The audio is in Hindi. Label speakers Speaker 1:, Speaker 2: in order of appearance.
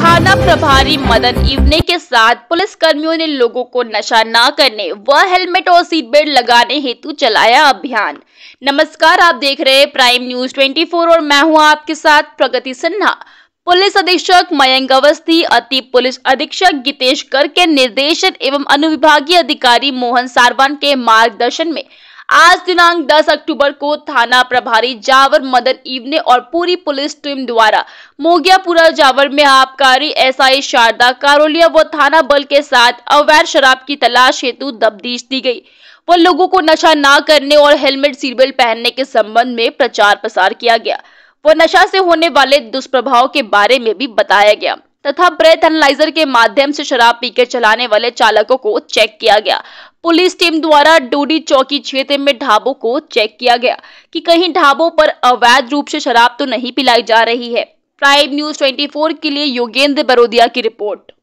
Speaker 1: थाना प्रभारी मदन इवने के साथ पुलिस कर्मियों ने लोगों को नशा न करने व हेलमेट और सीट बेल्ट लगाने हेतु चलाया अभियान नमस्कार आप देख रहे हैं प्राइम न्यूज 24 और मैं हूं आपके साथ प्रगति सिन्हा पुलिस अधीक्षक मयंक अवस्थी अति पुलिस अधीक्षक गीतेश कर के निर्देशन एवं अनुविभागीय अधिकारी मोहन सारवान के मार्गदर्शन में आज दिनांक 10 अक्टूबर को थाना प्रभारी जावर मदन इवने और पूरी पुलिस टीम द्वारा मोगियापुरा जावर में आबकारी एसआई शारदा कारोलिया व थाना बल के साथ अवैध शराब की तलाश हेतु दबदीश दी गई व लोगों को नशा ना करने और हेलमेट सीट पहनने के संबंध में प्रचार प्रसार किया गया व नशा से होने वाले दुष्प्रभाव के बारे में भी बताया गया तथा ब्रेथ एनालाइजर के माध्यम से शराब पीकर चलाने वाले चालकों को चेक किया गया पुलिस टीम द्वारा डूडी चौकी क्षेत्र में ढाबों को चेक किया गया कि कहीं ढाबों पर अवैध रूप से शराब तो नहीं पिलाई जा रही है प्राइम न्यूज 24 के लिए योगेंद्र बरोदिया की रिपोर्ट